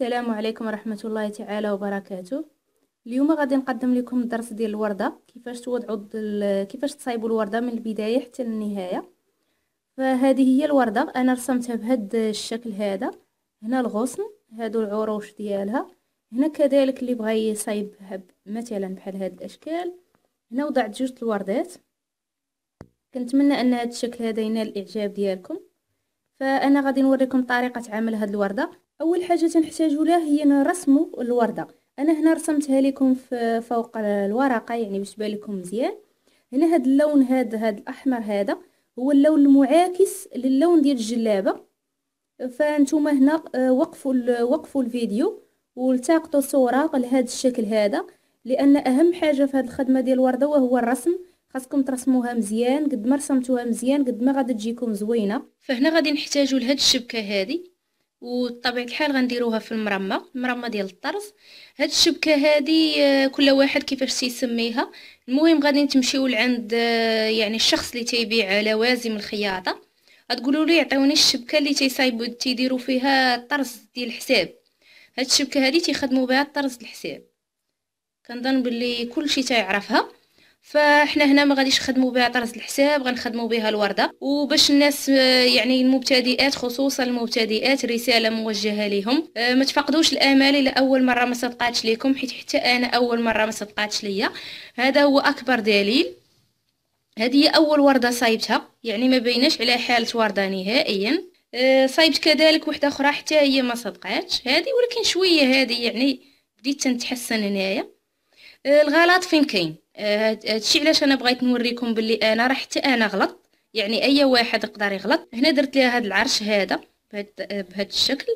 السلام عليكم ورحمة الله تعالى وبركاته اليوم غادي نقدم لكم الدرس ديال الوردة كيفاش توضعوا كيفاش تصايبوا الوردة من البداية حتى النهاية فهذه هي الوردة انا رسمتها بهذا الشكل هذا هنا الغصن هادو العروش ديالها هنا كذلك اللي بغى يصايبها مثلا بحال هاد الاشكال هنا وضعت جوج الوردات كنتمنى ان هاد الشكل هذا ينال الاعجاب ديالكم فانا غادي نوريكم طريقه عمل هاد الورده اول حاجه تنحتاجو لها هي نرسمو الورده انا هنا رسمتها لكم في فوق الورقه يعني باش تبان لكم مزيان هنا هاد اللون هاد هاد الاحمر هذا هو اللون المعاكس للون ديال الجلابه فانتوما هنا آه، وقفوا وقفوا الفيديو والتقطوا صوره لهذا الشكل هذا لان اهم حاجه في هذه الخدمه ديال الورده وهو الرسم خاصكم ترسموها مزيان قد ما رسمتوها مزيان قد ما غادي تجيكم زوينه فهنا غادي نحتاجوا لهاد الشبكه هذه وطبيعة الحال غنديروها في المرمى المرمى ديال الطرز هاد الشبكه هادي آه، كل واحد كيفاش سيسميها المهم غادي تمشيو لعند آه، يعني الشخص اللي تيبيع لوازم الخياطه غتقولوا لي عطيوني الشبكه اللي تيصايبو تيديروا فيها الطرز ديال الحساب هاد الشبكه هادي تيخدموا بها الطرز الحساب كنظن باللي كلشي تيعرفها فاحنا هنا ما غاديش نخدموا بها طرز الحساب غنخدموا بها الورده وباش الناس آه، يعني المبتدئات خصوصا المبتدئات رساله موجهه لهم آه، ما تفقدوش الامال الا اول مره ما صدقاتش ليكم حيت حتى انا اول مره ما صدقاتش ليا هذا هو اكبر دليل هذه هي اول ورده صايبتها يعني ما بيناش على حاله ورده نهائيا آه، صايبت كذلك وحده اخرى حتى هي ما صدقاتش هذه ولكن شويه هذه يعني بديت تنتحسن هنايا آه، الغلط فين كاين آه، هادشي علاش انا بغيت نوريكم باللي انا راه حتى انا غلط يعني اي واحد يقدر يغلط هنا درت ليها هاد العرش هذا بهاد آه، الشكل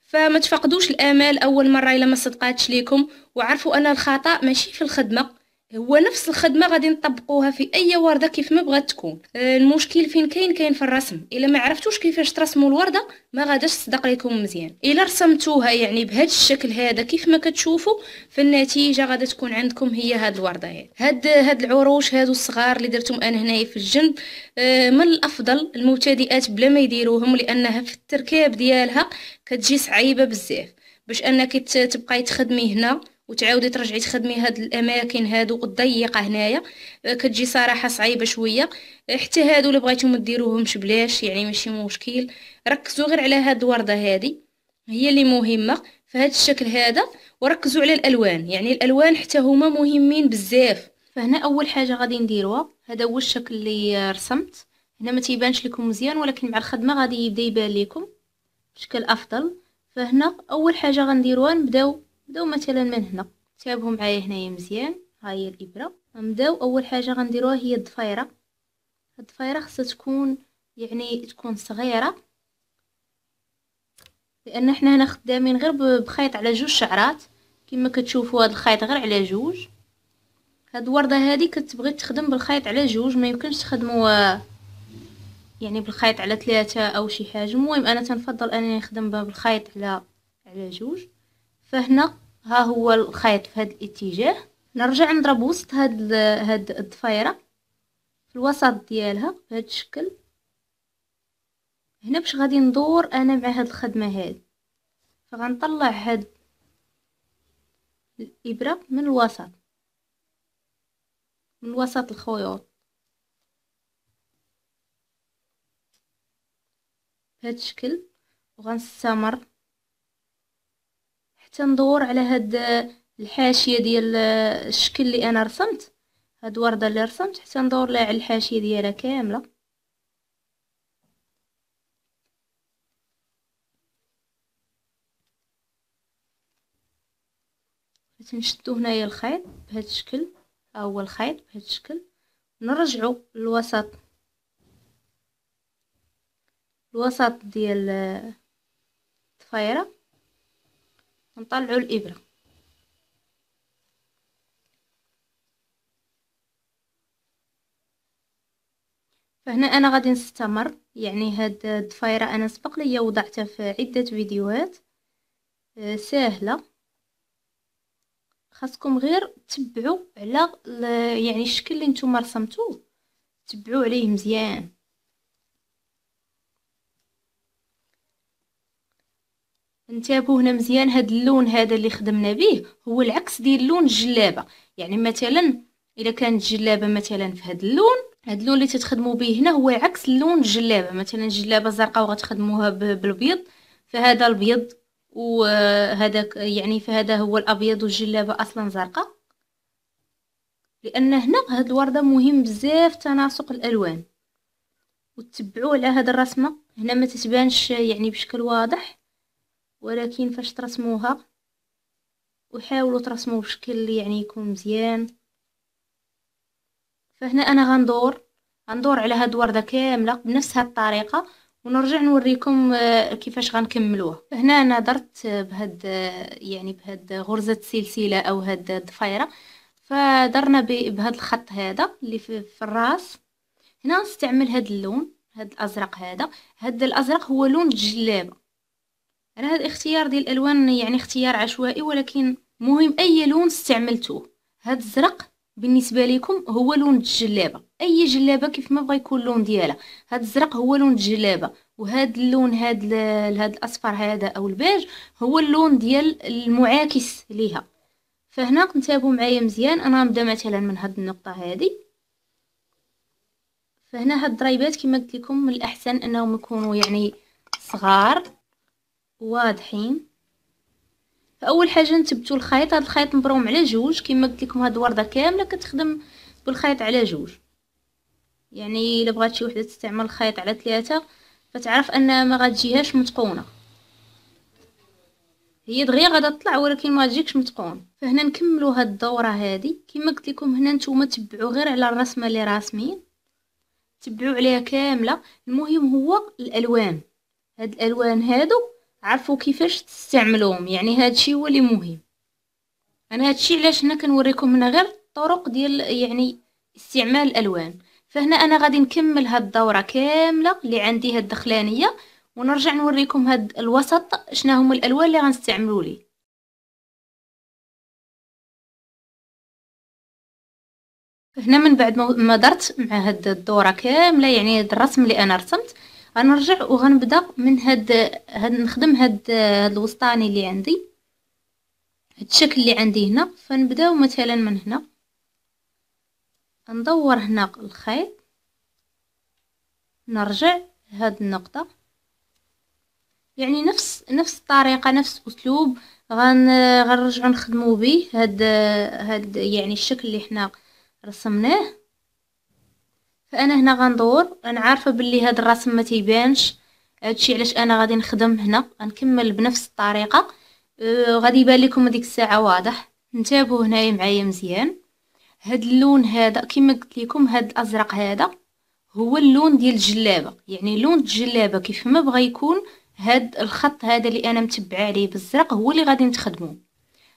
فما تفقدوش الامال اول مره الا ما صدقاتش ليكم وعرفوا ان الخطا ماشي في الخدمه هو نفس الخدمه غادي نطبقوها في اي ورده كيف ما بغات تكون آه، المشكل فين كاين كاين في الرسم الا ما عرفتوش كيفاش ترسموا الورده ما غاداش تصدق لكم مزيان الا رسمتوها يعني بهذا الشكل هذا كيف ما كتشوفوا فالنتيجه غادا تكون عندكم هي هاد الورده هاد يعني. هاد, هاد العروش هادو الصغار اللي درتهم انا هنايا في الجنب آه، من الافضل المبتدئات بلا ما يديروهم لانها في التركيب ديالها كتجي صعيبه بزاف باش انك تبقاي تخدمي هنا وتعاودي ترجعي تخدمي هاد الاماكن هادو الضيقه هنايا آه، كتجي صراحه صعيبه شويه آه، حتى هادو اللي بغيتو ديروهمش بلاش يعني ماشي مشكل ركزوا غير على هاد الورده هادي هي اللي مهمه فهاد الشكل هذا وركزوا على الالوان يعني الالوان حتى هما مهمين بزاف فهنا اول حاجه غادي نديروها هذا هو الشكل اللي رسمت هنا ما تيبانش لكم مزيان ولكن مع الخدمه غادي يبدا يبان لكم بشكل افضل فهنا اول حاجه غنديروها نبداو نبداو مثلا من هنا تابعوا معايا هنايا مزيان ها هي الابره نبداو اول حاجه غنديروها هي الضفيره الضفيره خصها تكون يعني تكون صغيره لان حنا هنا خدامين غير بخيط على جوج شعرات كما كتشوفوا هذا الخيط غير على جوج هاد الورده هذه كتبغي تخدم بالخيط على جوج ما يمكنش تخدموا يعني بالخيط على ثلاثه او شي حاجه المهم انا تنفضل انني نخدم بالخيط على على جوج فهنا ها هو الخيط في هذا الاتجاه نرجع نضرب وسط هاد هاد الضفيره في الوسط ديالها بهذا الشكل هنا باش غادي ندور انا مع هاد الخدمه هاد فغنطلع هاد الابره من الوسط من وسط الخيوط بهذا الشكل وغنستمر حتى ندور على هاد الحاشيه ديال الشكل اللي انا رسمت هاد الورده اللي رسمت حتى ندور لها على الحاشيه ديالها كامله تنشدو هنايا الخيط بهذا الشكل ها هو الخيط بهذا الشكل نرجعو للوسط الوسط ديال الطفيره نطلعوا الإبرة فهنا أنا غادي نستمر يعني هاد الضفايرة أنا سبق لي وضعتها في عدة فيديوهات آه، سهلة خاصكم غير تبعوا على يعني الشكل اللي نتوما رسمتوه تبعوا عليه مزيان انتبهوا هنا مزيان هاد اللون هذا اللي خدمنا به هو العكس ديال لون الجلابه يعني مثلا الا كانت الجلابه مثلا في هذا اللون هاد اللون اللي تتخدموا به هنا هو عكس لون الجلابه مثلا الجلابه زرقاء وغتخدموها بالابيض فهذا البيض وهذا آه، يعني فهذا هو الابيض والجلابه اصلا زرقاء لان هنا هاد الورده مهم بزاف تناسق الالوان وتتبعوا على هاد الرسمه هنا ما تتبانش يعني بشكل واضح ولكن فاش ترسموها وحاولوا ترسموه بشكل يعني يكون مزيان فهنا انا غندور غندور على هاد الورده كامله بنفس هاد الطريقه ونرجع نوريكم آه، كيفاش غنكملوها هنا انا درت بهاد آه، يعني بهاد غرزه السلسله او هاد الضفيره فدرنا بهاد الخط هذا اللي في, في الراس هنا نستعمل هاد اللون هاد الازرق هذا هاد الازرق هو لون الجلابه انا هذا الاختيار ديال الالوان يعني اختيار عشوائي ولكن مهم اي لون استعملتوه هاد الزرق بالنسبه لكم هو لون الجلابه اي جلابه كيف ما بغا يكون اللون ديالها هاد الزرق هو لون الجلابه وهاد اللون هاد هاد الاصفر هذا او البيج هو اللون ديال المعاكس ليها فهنا انتبهوا معايا مزيان انا نبدا مثلا من هاد النقطه هذه فهنا هاد الضريبات كما قلت لكم من الاحسن انهم يكونوا يعني صغار واضحين فاول حاجه نثبتوا الخيط هذا الخيط مبروم على جوج كما قلت لكم هاد الورده كامله كتخدم بالخيط على جوج يعني الا بغات شي وحده تستعمل الخيط على ثلاثه فتعرف ان ما غتجيهاش متقونه هي دغيا غادا تطلع ولكن ما تجيكش متقون فهنا نكملوا هاد الدوره هادي كما قلت لكم هنا نتوما تبعوا غير على الرسمه اللي راسمين تبعوا عليها كامله المهم هو الالوان هاد الالوان هادو عرفوا كيفاش تستعملوهم يعني هادشي هو اللي مهم انا هادشي علاش هنا كنوريكم هنا غير الطرق ديال يعني استعمال الالوان فهنا انا غادي نكمل هاد الدوره كامله اللي عندي هاد الدخلانيه ونرجع نوريكم هاد الوسط شنو هما الالوان اللي غنستعملوا ليه هنا من بعد ما درت مع هاد الدوره كامله يعني هاد الرسم اللي انا رسمت غنرجع وغنبدا من هاد هاد نخدم هاد, هاد الوسطاني اللي عندي هاد الشكل اللي عندي هنا فنبداو مثلا من هنا ندور هنا الخيط نرجع هاد النقطه يعني نفس نفس الطريقه نفس اسلوب غن غنرجعو نخدمو به هاد هاد يعني الشكل اللي حنا رسمناه فانا هنا غندور انا عارفه باللي هاد الرسم ما تيبانش هادشي علاش انا غادي نخدم هنا غنكمل بنفس الطريقه وغادي أه، غادي يبان لكم ديك الساعه واضح انتبهوا هنايا معايا مزيان هاد اللون هذا كما قلت لكم هاد الازرق هذا هو اللون ديال الجلابه يعني لون الجلابه كيف ما بغى يكون هاد الخط هذا اللي انا متبعه عليه بالزرق هو اللي غادي نخدمه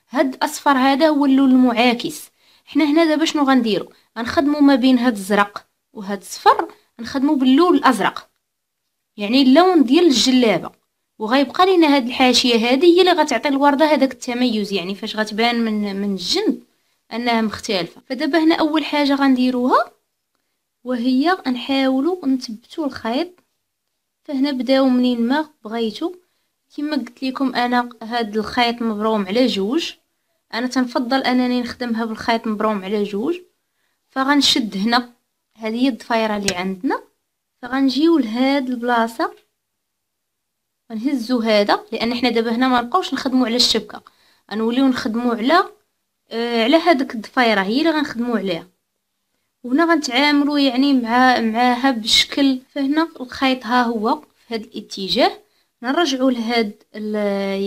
هاد الاصفر هذا هو اللون المعاكس حنا هنا دابا شنو غنديرو غنخدمو ما بين هاد الزرق وهاد الصفر نخدمو باللون الازرق يعني اللون ديال الجلابه وغيبقى لينا هاد الحاشيه هادي هي اللي غتعطي الورده هذاك التميز يعني فاش غتبان من من الجنب انها مختلفه فدابا هنا اول حاجه غنديروها وهي نحاولوا نثبتوا الخيط فهنا بداو منين ما بغيتو كما قلت لكم انا هاد الخيط مبروم على جوج انا تنفضل انني نخدمها بالخيط مبروم على جوج فغنشد هنا هذه هي الضفيره اللي عندنا فغنجيو لهاد البلاصه غنهزو هذا لان حنا دابا هنا ما نبقاوش نخدمو على الشبكه غنوليو نخدمو على آه على هذيك الضفيره هي اللي غنخدمو عليها وهنا غنتعاملو يعني مع معاها بشكل فهنا الخيط ها هو في هذا الاتجاه نرجعو لهاد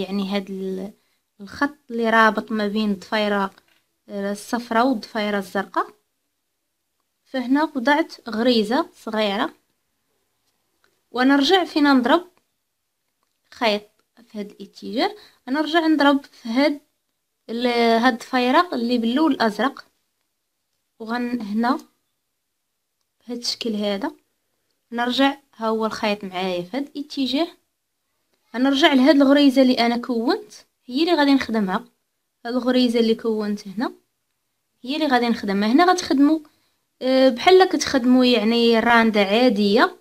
يعني هاد الخط اللي رابط ما بين الضفيره آه، الصفراء والضفيره الزرقاء فهنا وضعت غريزة صغيرة ونرجع فينا نضرب خيط في هاد الاتجاه نرجع نضرب في هاد هاد الفيرق اللي باللون الازرق وغن هنا بهاد الشكل هذا نرجع ها هو الخيط معايا في هاد الاتجاه نرجع لهاد الغريزه اللي انا كونت هي اللي غادي نخدمها هاد الغريزه اللي كونت هنا هي اللي غادي نخدمها هنا غتخدموا أه، بحال كتخدموا يعني راندة عادية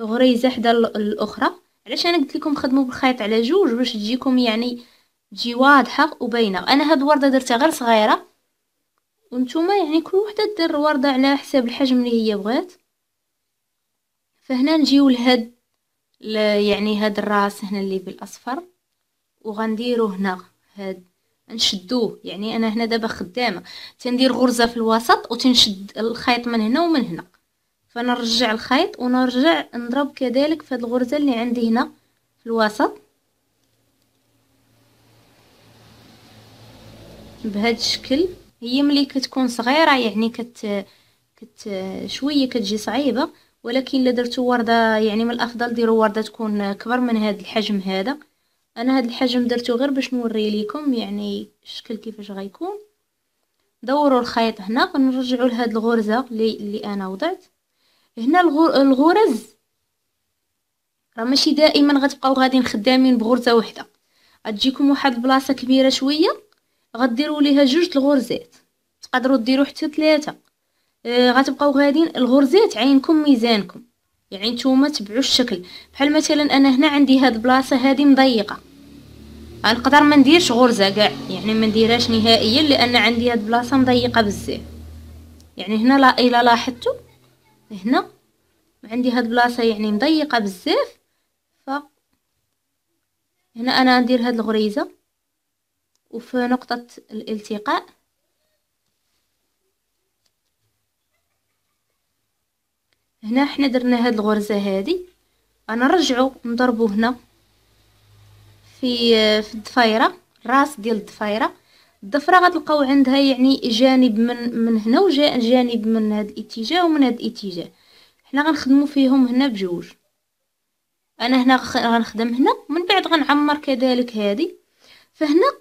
غريزة حدا الاخرى علاش انا قلت لكم خدموا بالخيط على جوج باش تجيكم يعني تجي واضحه وباينه انا هاد الورده درتها غير صغيره وانتوما يعني كل وحده دير ورده على حساب الحجم اللي هي بغات فهنا نجيو لهاد يعني هاد الراس هنا اللي بالاصفر وغنديرو هنا هاد نشدوه يعني انا هنا دابا خدامه تندير غرزه في الوسط وتنشد الخيط من هنا ومن هنا فنرجع الخيط ونرجع نضرب كذلك في الغرزه اللي عندي هنا في الوسط بهذا الشكل هي ملي كتكون صغيره يعني كت كت شويه كتجي صعيبه ولكن الا درتو ورده يعني من الافضل ديروا ورده تكون كبر من هذا الحجم هذا انا هاد الحجم درته غير باش نوري لكم يعني الشكل كيفاش غيكون دوروا الخيط هنا كنرجعوا لهاد الغرزه اللي, اللي انا وضعت هنا الغور الغرز راه ماشي دائما غتبقاو غاديين خدامين بغرزه وحده غتجيكم واحد البلاصه كبيره شويه غديروا ليها جوج الغرزات تقدروا ديروا حتى ثلاثه آه غتبقاو غاديين الغرزات عينكم ميزانكم يعني نتوما تبعوا الشكل بحال مثلا انا هنا عندي هاد البلاصه هادي مضيقه نقدر ما نديرش غرزه كاع يعني ما نديرهاش نهائيا لان عندي هاد البلاصه مضيقه بزاف يعني هنا لا الا لاحظتوا هنا عندي هاد البلاصه يعني مضيقه بزاف ف هنا انا ندير هاد الغريزه وفي نقطه الالتقاء هنا حنا درنا هاد الغرزه هادي انا نرجعو نضربو هنا في آه، في الضفيره الراس ديال الضفيره الضفره غتلقاو عندها يعني جانب من من هنا وجانب من هذا الاتجاه ومن هذا الاتجاه حنا غنخدمو فيهم هنا بجوج انا هنا غنخدم هنا من بعد غنعمر كذلك هذه فهنا